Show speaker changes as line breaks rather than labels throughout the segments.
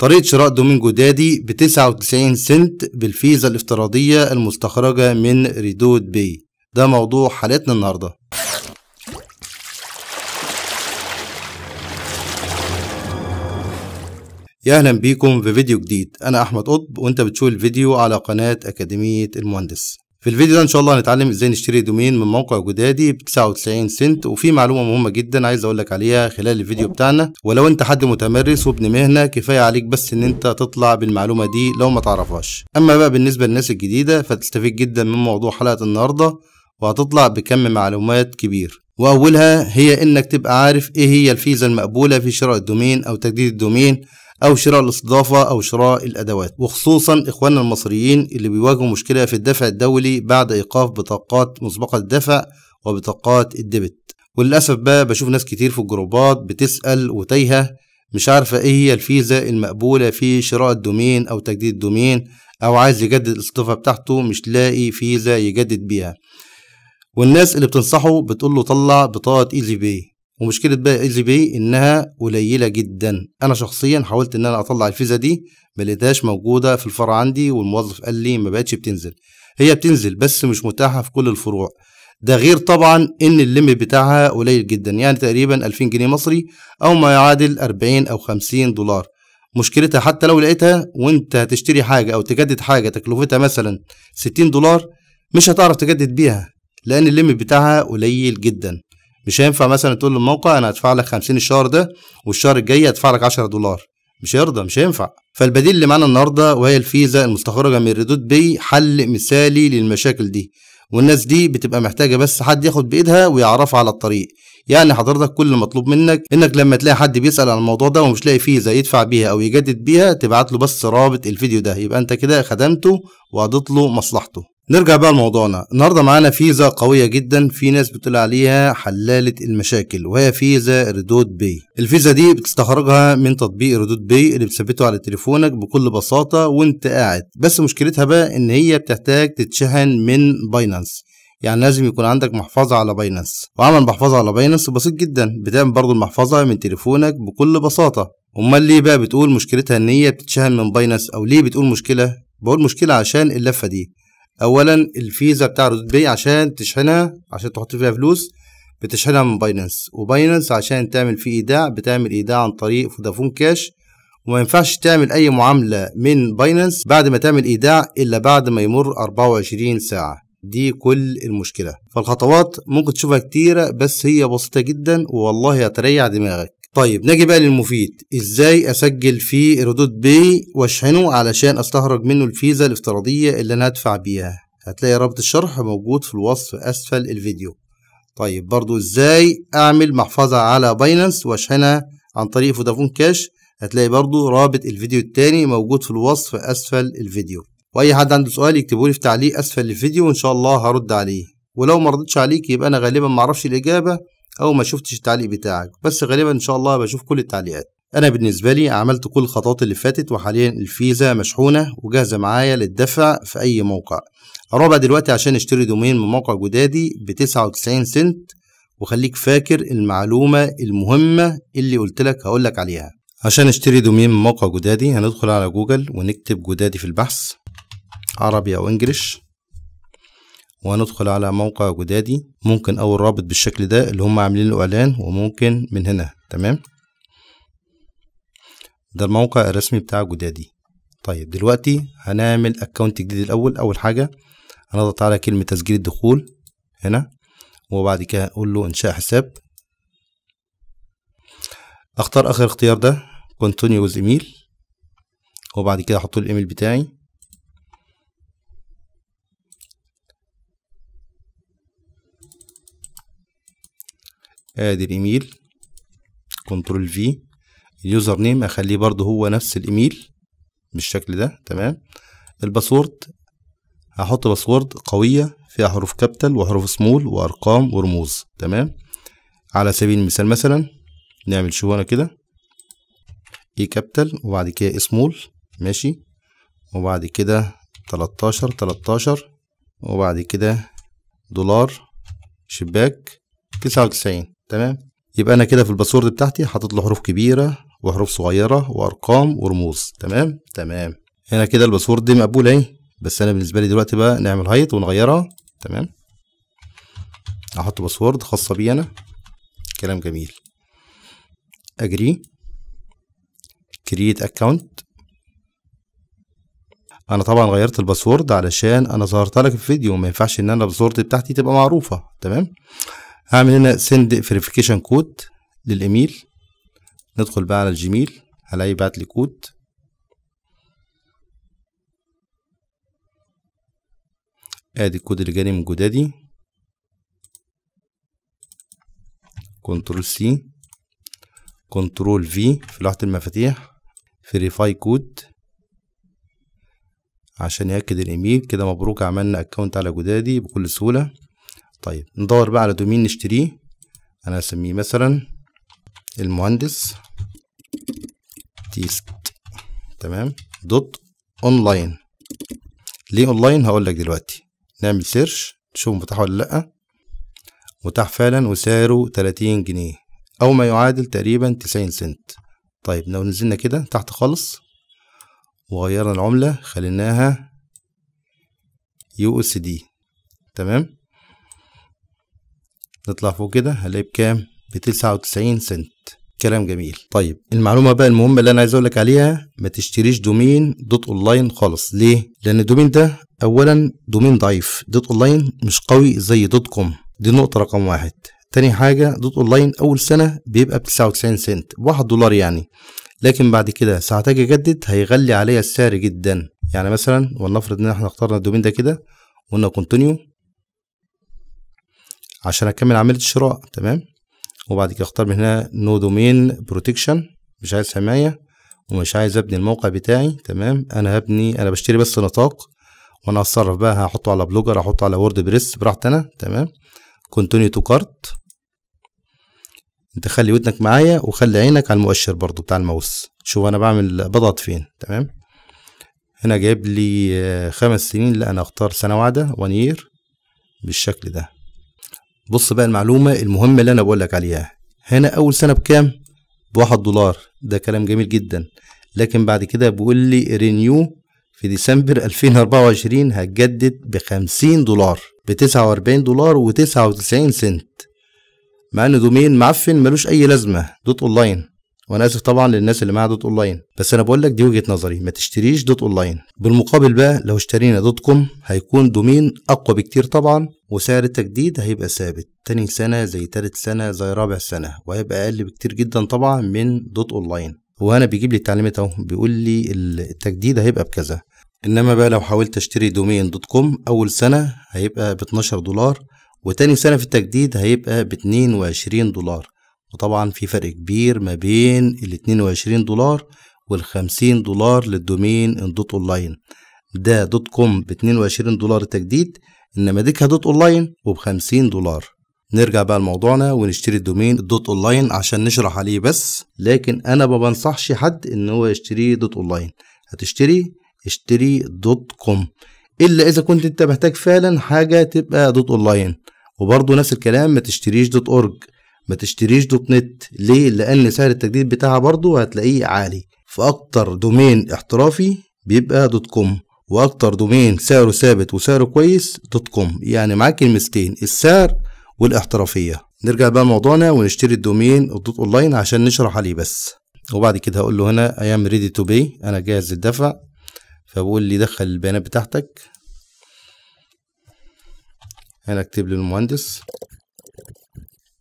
طريقة شراء دومينجو دادي ب 99 سنت بالفيزا الافتراضية المستخرجة من ريدود بي ده موضوع حلقتنا النهاردة يا اهلا بيكم في فيديو جديد انا احمد قطب وانت بتشوف الفيديو على قناة اكاديمية المهندس في الفيديو ده ان شاء الله هنتعلم ازاي نشتري دومين من موقع جدادي ب 99 سنت وفي معلومه مهمه جدا عايز اقول لك عليها خلال الفيديو بتاعنا ولو انت حد متمرس وابن مهنه كفايه عليك بس ان انت تطلع بالمعلومه دي لو ما تعرفهاش اما بقى بالنسبه للناس الجديده فتستفيد جدا من موضوع حلقه النهارده وهتطلع بكم معلومات كبير واولها هي انك تبقى عارف ايه هي الفيزا المقبوله في شراء الدومين او تجديد الدومين أو شراء الاستضافة أو شراء الأدوات وخصوصا إخواننا المصريين اللي بيواجهوا مشكلة في الدفع الدولي بعد إيقاف بطاقات مسبقة الدفع وبطاقات الديبت وللأسف بقى بشوف ناس كتير في الجروبات بتسأل وتايهة مش عارفة إيه هي الفيزا المقبولة في شراء الدومين أو تجديد الدومين أو عايز يجدد الاستضافة بتاعته مش لاقي فيزا يجدد بيها والناس اللي بتنصحه بتقول له طلع بطاقة ايزي بي ومشكله بقى ال بي انها قليله جدا انا شخصيا حاولت ان انا اطلع الفيزا دي ملقتهاش موجوده في الفرع عندي والموظف قال لي ما بقتش بتنزل هي بتنزل بس مش متاحه في كل الفروع ده غير طبعا ان الليميت بتاعها قليل جدا يعني تقريبا 2000 جنيه مصري او ما يعادل 40 او 50 دولار مشكلتها حتى لو لقيتها وانت هتشتري حاجه او تجدد حاجه تكلفتها مثلا 60 دولار مش هتعرف تجدد بيها لان الليميت بتاعها قليل جدا مش هينفع مثلا تقول للموقع انا هدفع لك 50 الشهر ده والشهر الجاي هدفع لك 10 دولار مش هيرضى مش هينفع فالبديل اللي معانا النهارده وهي الفيزا المستخرجه من ريدوت بي حل مثالي للمشاكل دي والناس دي بتبقى محتاجه بس حد ياخد بايدها ويعرفها على الطريق يعني حضرتك كل المطلوب منك انك لما تلاقي حد بيسال عن الموضوع ده ومش لاقي فيزا يدفع بيها او يجدد بيها تبعت له بس رابط الفيديو ده يبقى انت كده خدمته وقضيت له مصلحته نرجع بقى لموضوعنا النهارده معانا فيزا قويه جدا في ناس بتقول عليها حلاله المشاكل وهي فيزا ردود بي الفيزا دي بتستخرجها من تطبيق ردود بي اللي بتثبته على تليفونك بكل بساطه وانت قاعد بس مشكلتها بقى ان هي بتحتاج تتشحن من باينانس يعني لازم يكون عندك محفظة على باينانس وعمل محفظة على باينانس بسيط جدا بتعمل برضو المحفظة من تليفونك بكل بساطة امال ليه بقى بتقول مشكلتها ان هي بتتشحن من باينانس او ليه بتقول مشكلة بقول مشكلة عشان اللفة دي اولا الفيزا بتاع روت بي عشان تشحنها عشان تحط فيها فلوس بتشحنها من باينانس وباينانس عشان تعمل فيه ايداع بتعمل ايداع عن طريق فودافون كاش وما ينفعش تعمل اي معاملة من باينانس بعد ما تعمل ايداع الا بعد ما يمر 24 ساعة دي كل المشكلة فالخطوات ممكن تشوفها كتيرة بس هي بسيطة جدا والله هتريح دماغك طيب نجي بقى للمفيد ازاي اسجل في ردود بي واشحنه علشان استخرج منه الفيزا الافتراضية اللي انا هدفع بيها هتلاقي رابط الشرح موجود في الوصف اسفل الفيديو طيب برضو ازاي اعمل محفظة على باينانس واشحنها عن طريق فودافون كاش هتلاقي برضو رابط الفيديو التاني موجود في الوصف اسفل الفيديو واي حد عنده سؤال يكتبه لي في تعليق اسفل الفيديو وان شاء الله هرد عليه ولو مرضتش عليك يبقى انا غالبا معرفش الاجابة او ما شفتش التعليق بتاعك بس غالبا ان شاء الله بشوف كل التعليقات انا بالنسبه لي عملت كل الخطوات اللي فاتت وحاليا الفيزا مشحونه وجاهزه معايا للدفع في اي موقع رابع دلوقتي عشان اشتري دومين من موقع جدادي ب 99 سنت وخليك فاكر المعلومه المهمه اللي قلت لك هقول لك عليها عشان اشتري دومين من موقع جدادي هندخل على جوجل ونكتب جدادي في البحث عربي او انجليش وهندخل على موقع جدادي ممكن اول رابط بالشكل ده اللي هم عاملين له اعلان وممكن من هنا تمام ده الموقع الرسمي بتاع جدادي طيب دلوقتي هنعمل اكونت جديد الاول اول حاجه هنضغط على كلمه تسجيل الدخول هنا وبعد كده هنقول له انشاء حساب اختار اخر اختيار ده كونتينيو ايميل وبعد كده احط الايميل بتاعي ادي الايميل كنترول في اليوزر نيم اخليه برضه هو نفس الايميل بالشكل ده تمام الباسورد هحط باسورد قوية فيها حروف كابيتال وحروف سمول وارقام ورموز تمام على سبيل المثال مثلا نعمل شو هنا كده اي كابيتال وبعد كده سمول ماشي وبعد كده تلتاشر تلتاشر وبعد كده دولار شباك تسعة وتسعين تمام يبقى انا كده في الباسورد بتاعتي حاطط له حروف كبيره وحروف صغيره وارقام ورموز تمام تمام هنا كده الباسورد دي مقبوله اهي بس انا بالنسبه لي دلوقتي بقى نعمل هايت ونغيرها تمام احط باسورد خاصه بي انا كلام جميل اجري كريت اكونت انا طبعا غيرت الباسورد علشان انا ظهرت لك في الفيديو ما ينفعش ان انا الباسورد بتاعتي تبقى معروفه تمام هعمل هنا سند فيريفيكيشن كود للايميل ندخل بقى على الجيميل هلاقي بعت لي كود ادي الكود اللي جاني من جدادي كنترول سي كنترول في في لوحة المفاتيح فيريفاي كود عشان يأكد الايميل كده مبروك عملنا اكونت على جدادي بكل سهولة طيب ندور بقى على دومين نشتريه انا هسميه مثلا المهندس تيست تمام دوت اونلاين ليه اونلاين هقول لك دلوقتي نعمل سيرش نشوف متاح ولا لا متاح فعلا وسعره 30 جنيه او ما يعادل تقريبا 90 سنت طيب لو نزلنا كده تحت خالص وغيرنا العملة خليناها يو اس دي تمام نطلع فوق كده هلاقي بكام ب 99 سنت كلام جميل طيب المعلومه بقى المهمه اللي انا عايز اقول لك عليها ما تشتريش دومين دوت اونلاين خالص ليه لان الدومين ده اولا دومين ضعيف دوت اونلاين مش قوي زي دوت كوم دي نقطه رقم واحد تاني حاجه دوت اونلاين اول سنه بيبقى ب 99 سنت 1 دولار يعني لكن بعد كده ساعة اجي اجدد هيغلي عليا السعر جدا يعني مثلا ولنفرض ان احنا اخترنا الدومين ده كده قلنا كونتينيو عشان اكمل عمليه الشراء تمام وبعد كده اختار من هنا نو دومين بروتكشن مش عايز حمايه ومش عايز ابني الموقع بتاعي تمام انا هبني انا بشتري بس نطاق وانا هتصرف بقى هحطه على بلوجر هحطه على وورد بريس براحتي انا تمام كونتينيو تو كارت انت خلي ودنك معايا وخلي عينك على المؤشر برضو بتاع الماوس شوف انا بعمل بضغط فين تمام هنا جايب لي آه، خمس سنين لا انا اختار سنه واحده وان يير بالشكل ده بص بقى المعلومة المهمة اللي أنا بقولك عليها هنا أول سنة بكام؟ بواحد دولار ده كلام جميل جدا لكن بعد كده بيقول لي رينيو في ديسمبر 2024 هتجدد ب 50 دولار ب 49 دولار و99 سنت مع ان دومين معفن ملوش اي لازمه دوت اونلاين وانا اسف طبعا للناس اللي معاها دوت اونلاين بس انا بقول لك دي وجهه نظري ما تشتريش دوت اونلاين بالمقابل بقى لو اشترينا دوت كوم هيكون دومين اقوى بكتير طبعا وسعر التجديد هيبقى ثابت تاني سنه زي تالت سنه زي رابع سنه وهيبقى اقل بكتير جدا طبعا من دوت اونلاين وانا بيجيب لي التعليمات اهو بيقول لي التجديد هيبقى بكذا انما بقى لو حاولت اشتري دومين دوت كوم اول سنه هيبقى ب 12 دولار وتاني سنه في التجديد هيبقى ب 22 دولار وطبعا في فرق كبير ما بين ال 22 دولار وال 50 دولار للدومين الدوت اونلاين ده دوت كوم ب 22 دولار تجديد انما ديكها دوت اونلاين وب 50 دولار نرجع بقى لموضوعنا ونشتري الدومين الدوت اونلاين عشان نشرح عليه بس لكن انا ما بنصحش حد ان هو يشتري دوت اونلاين هتشتري اشتري دوت كوم الا اذا كنت انت محتاج فعلا حاجه تبقى دوت اونلاين وبرضه نفس الكلام ما تشتريش دوت اورج ما تشتريش دوت نت ليه لان سعر التجديد بتاعها برضو هتلاقيه عالي فاكتر دومين احترافي بيبقى دوت كوم واكتر دومين سعره ثابت وسعره كويس دوت كوم يعني معاك كلمتين السعر والاحترافيه نرجع بقى لموضوعنا ونشتري الدومين الدوت اونلاين عشان نشرح عليه بس وبعد كده هقول له هنا اي ام ريدي تو باي انا جاهز للدفع فبقول لي دخل البيانات بتاعتك هنا اكتب للمهندس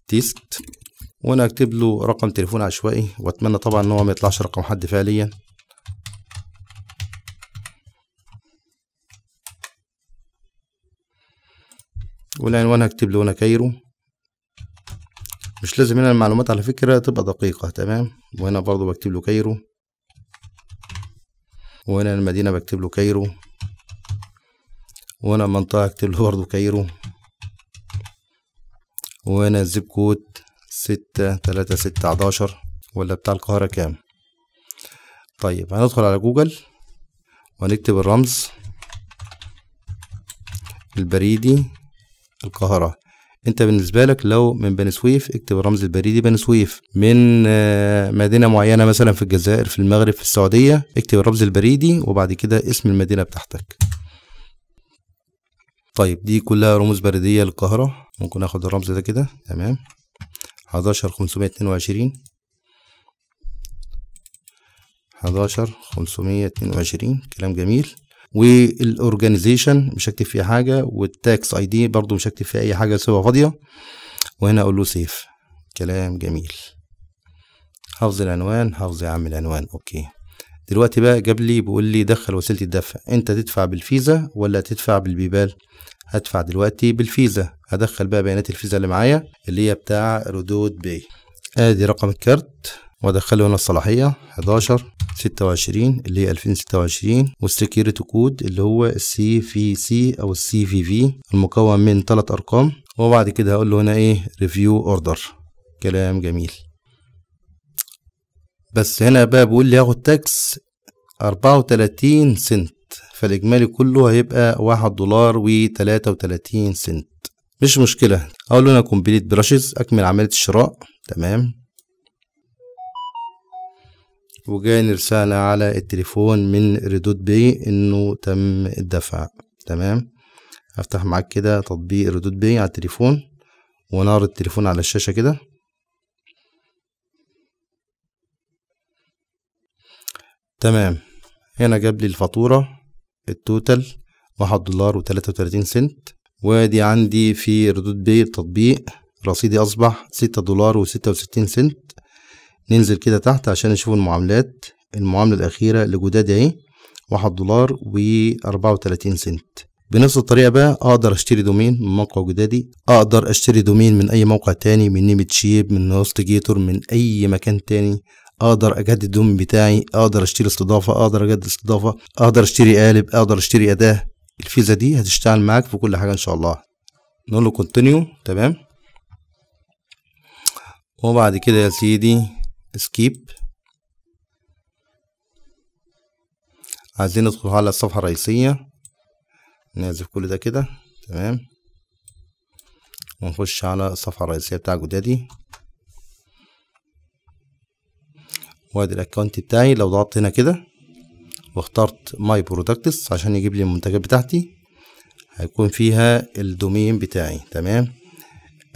تيست وانا اكتب له رقم تليفون عشوائي واتمنى طبعا ان هو ما يطلعش رقم حد فعليا والعنوان هكتب له هنا كايرو مش لازم هنا المعلومات على فكرة تبقى دقيقة تمام وهنا برضو بكتب له كايرو وهنا المدينة بكتب له كايرو وهنا المنطقة هكتب له برضو كايرو وانا الزيب كود ستة تلاتة ستة عشر ولا بتاع القاهرة كام طيب هندخل على جوجل ونكتب الرمز البريدي القاهرة انت بالنسبة لك لو من بني سويف اكتب الرمز البريدي بني سويف من آه، مدينة معينة مثلا في الجزائر في المغرب في السعودية اكتب الرمز البريدي وبعد كده اسم المدينة بتاعتك طيب دي كلها رموز بريدية للقاهرة ممكن اخد الرمز ده كده تمام حداشر خمسمية اتنين وعشرين حداشر خمسمية اتنين وعشرين كلام جميل والاورجانيزيشن مش هكتب فيها حاجة والتاكس اي دي برضو مش هكتب فيها اي حاجة سيبها فاضية وهنا اقول له سيف كلام جميل حفظ العنوان حفظ عم العنوان اوكي دلوقتي بقى جاب لي بيقول لي دخل وسيله الدفع انت تدفع بالفيزا ولا تدفع بالبيبال هدفع دلوقتي بالفيزا هدخل بقى بيانات الفيزا اللي معايا اللي هي بتاع ردود باي ادي رقم الكارت وادخله هنا الصلاحيه 11 26 اللي هي 2026 والسكيورتي كود اللي هو السي في سي او السي في في المكون من ثلاث ارقام وبعد كده هقول له هنا ايه ريفيو اوردر كلام جميل بس هنا بقى بيقول لي هاخد تاكس أربعة وتلاتين سنت فالإجمالي كله هيبقى واحد دولار وتلاتة وتلاتين سنت مش مشكلة أقول له أنا كومبليت براشز أكمل عملية الشراء تمام وجاني رسالة على التليفون من ريدوت باي إنه تم الدفع تمام أفتح معاك كده تطبيق ريدوت باي على التليفون ونعرض التليفون على الشاشة كده تمام هنا جاب لي الفاتورة التوتال واحد دولار وتلاتة وتلاتين سنت وادي عندي في ردود بي التطبيق رصيدي أصبح ستة دولار وستة وستين سنت ننزل كده تحت عشان نشوف المعاملات المعاملة الأخيرة لجداد أهي واحد دولار وأربعة وتلاتين سنت بنفس الطريقة بقى أقدر أشتري دومين من موقع جدادي أقدر أشتري دومين من أي موقع تاني من نيمت شيب من هوست جيتور من أي مكان تاني اقدر اجدد الدومين بتاعي اقدر اشتري استضافه اقدر اجدد استضافه اقدر اشتري قالب اقدر اشتري اداه الفيزا دي هتشتغل معاك في كل حاجه ان شاء الله نقول له كونتينيو تمام وبعد كده يا سيدي سكيب عايزين ندخل على الصفحه الرئيسيه نعزف كل ده كده تمام ونخش على الصفحه الرئيسيه بتاع جدادي وادي الاكونت بتاعي لو ضغطت هنا كده واخترت ماي برودكتس عشان يجيب لي المنتجات بتاعتي هيكون فيها الدومين بتاعي تمام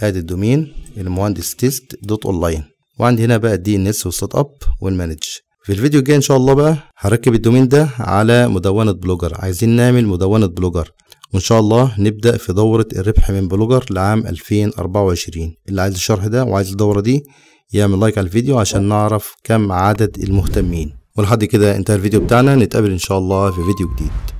ادي الدومين المهندس تيست دوت اونلاين وعندي هنا بقى الدي ان اس والسيت اب والمانج في الفيديو الجاي ان شاء الله بقى هركب الدومين ده على مدونه بلوجر عايزين نعمل مدونه بلوجر وان شاء الله نبدا في دوره الربح من بلوجر لعام 2024 اللي عايز الشرح ده وعايز الدوره دي يعمل لايك على الفيديو عشان نعرف كم عدد المهتمين ولحد كده انتهى الفيديو بتاعنا نتقابل ان شاء الله في فيديو جديد